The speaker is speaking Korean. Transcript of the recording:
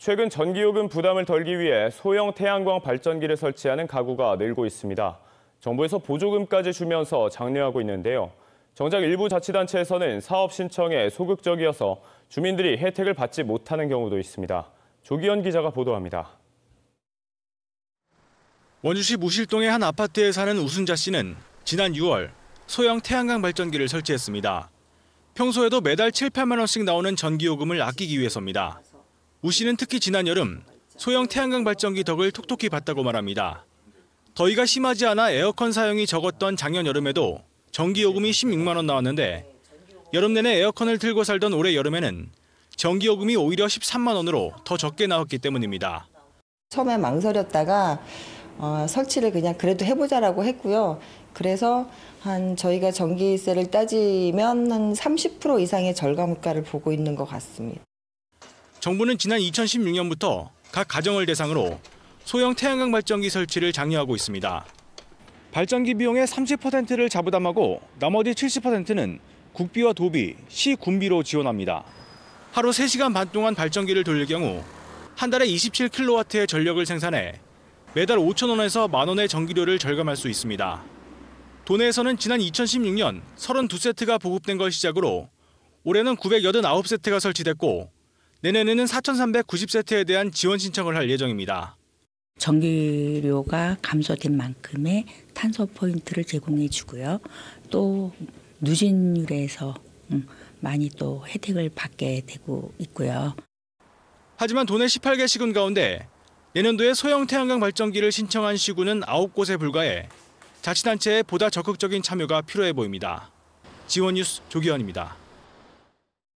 최근 전기요금 부담을 덜기 위해 소형 태양광 발전기를 설치하는 가구가 늘고 있습니다. 정부에서 보조금까지 주면서 장려하고 있는데요. 정작 일부 자치단체에서는 사업 신청에 소극적이어서 주민들이 혜택을 받지 못하는 경우도 있습니다. 조기현 기자가 보도합니다. 원주시 무실동의 한 아파트에 사는 우순자 씨는 지난 6월 소형 태양광 발전기를 설치했습니다. 평소에도 매달 7, 8만 원씩 나오는 전기요금을 아끼기 위해서입니다. 우 씨는 특히 지난 여름 소형 태양광 발전기 덕을 톡톡히 봤다고 말합니다. 더위가 심하지 않아 에어컨 사용이 적었던 작년 여름에도 전기 요금이 16만 원 나왔는데 여름 내내 에어컨을 틀고 살던 올해 여름에는 전기 요금이 오히려 13만 원으로 더 적게 나왔기 때문입니다. 처음에 망설였다가 어, 설치를 그냥 그래도 해보자라고 했고요. 그래서 한 저희가 전기세를 따지면 한 30% 이상의 절감가를 보고 있는 것 같습니다. 정부는 지난 2016년부터 각 가정을 대상으로 소형 태양광 발전기 설치를 장려하고 있습니다. 발전기 비용의 30%를 자부담하고 나머지 70%는 국비와 도비, 시 군비로 지원합니다. 하루 3시간 반 동안 발전기를 돌릴 경우 한 달에 27kW의 전력을 생산해 매달 5천 원에서 만 원의 전기료를 절감할 수 있습니다. 도내에서는 지난 2016년 32세트가 보급된 걸 시작으로 올해는 989세트가 설치됐고 내년에는 4,390세트에 대한 지원 신청을 할 예정입니다. 전기료가 감소된 만큼의 탄소 포인트를 제공해 주고요. 또 누진율에서 음, 많이 또 혜택을 받게 되고 있고요. 하지만 도내 18개 시군 가운데 내년도에 소형 태양광 발전기를 신청한 시군은 9곳에 불과해 자치단체의 보다 적극적인 참여가 필요해 보입니다. 지원 뉴스 조기현입니다.